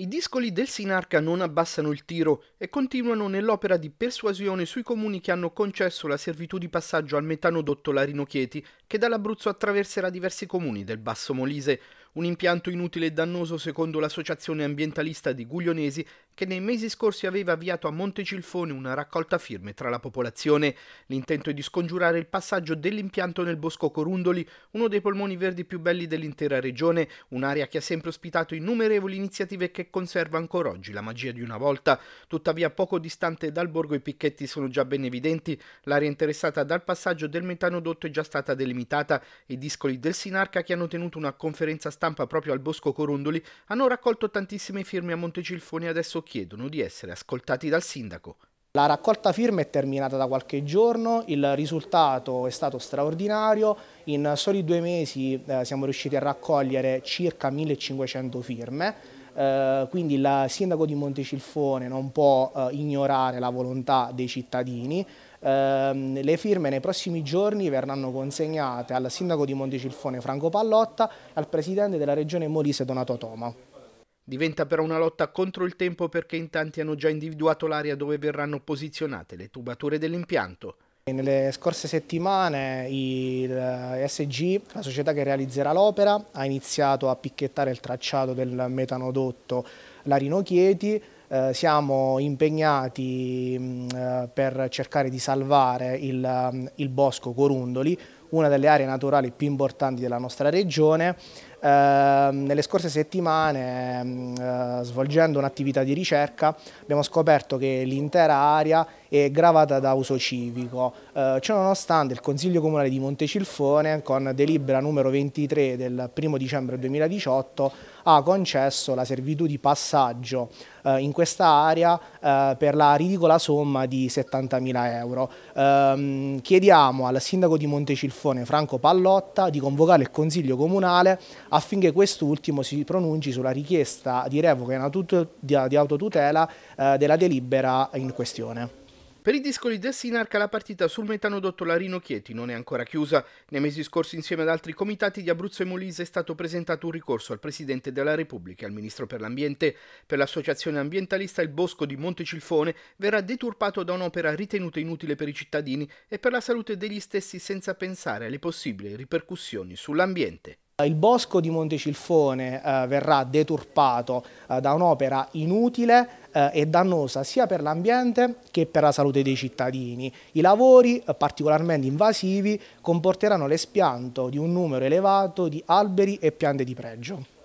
I discoli del Sinarca non abbassano il tiro e continuano nell'opera di persuasione sui comuni che hanno concesso la servitù di passaggio al metanodotto Larino Chieti, che dall'Abruzzo attraverserà diversi comuni del Basso Molise, un impianto inutile e dannoso secondo l'associazione ambientalista di Guglionesi che nei mesi scorsi aveva avviato a Montecilfone una raccolta firme tra la popolazione. L'intento è di scongiurare il passaggio dell'impianto nel bosco Corundoli, uno dei polmoni verdi più belli dell'intera regione, un'area che ha sempre ospitato innumerevoli iniziative e che conserva ancora oggi la magia di una volta. Tuttavia poco distante dal borgo i picchetti sono già ben evidenti, l'area interessata dal passaggio del metanodotto è già stata delimitata e i discoli del Sinarca che hanno tenuto una conferenza stampa proprio al Bosco Corundoli, hanno raccolto tantissime firme a Montecilfoni e adesso chiedono di essere ascoltati dal sindaco. La raccolta firme è terminata da qualche giorno, il risultato è stato straordinario, in soli due mesi eh, siamo riusciti a raccogliere circa 1500 firme, eh, quindi il sindaco di Montecilfone non può eh, ignorare la volontà dei cittadini, eh, le firme nei prossimi giorni verranno consegnate al sindaco di Montecilfone Franco Pallotta e al presidente della regione Molise Donato Toma. Diventa però una lotta contro il tempo perché in tanti hanno già individuato l'area dove verranno posizionate le tubature dell'impianto. Nelle scorse settimane il eh, SG, la società che realizzerà l'opera, ha iniziato a picchettare il tracciato del metanodotto Larino Chieti. Eh, siamo impegnati mh, mm, eh, per cercare di salvare il, mm, il bosco Corundoli una delle aree naturali più importanti della nostra regione. Eh, nelle scorse settimane, ehm, eh, svolgendo un'attività di ricerca, abbiamo scoperto che l'intera area è gravata da uso civico. Eh, ciononostante il Consiglio Comunale di Montecilfone, con delibera numero 23 del 1 dicembre 2018, ha concesso la servitù di passaggio eh, in questa area eh, per la ridicola somma di 70.000 euro. Ehm, chiediamo al Sindaco di Montecilfone Saffone Franco Pallotta di convocare il Consiglio Comunale affinché quest'ultimo si pronunci sulla richiesta di revoca di autotutela eh, della delibera in questione. Per i discoli del Sinarca la partita sul metanodotto Larino Chieti non è ancora chiusa. Nei mesi scorsi insieme ad altri comitati di Abruzzo e Molise è stato presentato un ricorso al Presidente della Repubblica e al Ministro per l'Ambiente. Per l'associazione ambientalista il bosco di Montecilfone verrà deturpato da un'opera ritenuta inutile per i cittadini e per la salute degli stessi senza pensare alle possibili ripercussioni sull'ambiente. Il bosco di Montecilfone eh, verrà deturpato eh, da un'opera inutile eh, e dannosa sia per l'ambiente che per la salute dei cittadini. I lavori, eh, particolarmente invasivi, comporteranno l'espianto di un numero elevato di alberi e piante di pregio.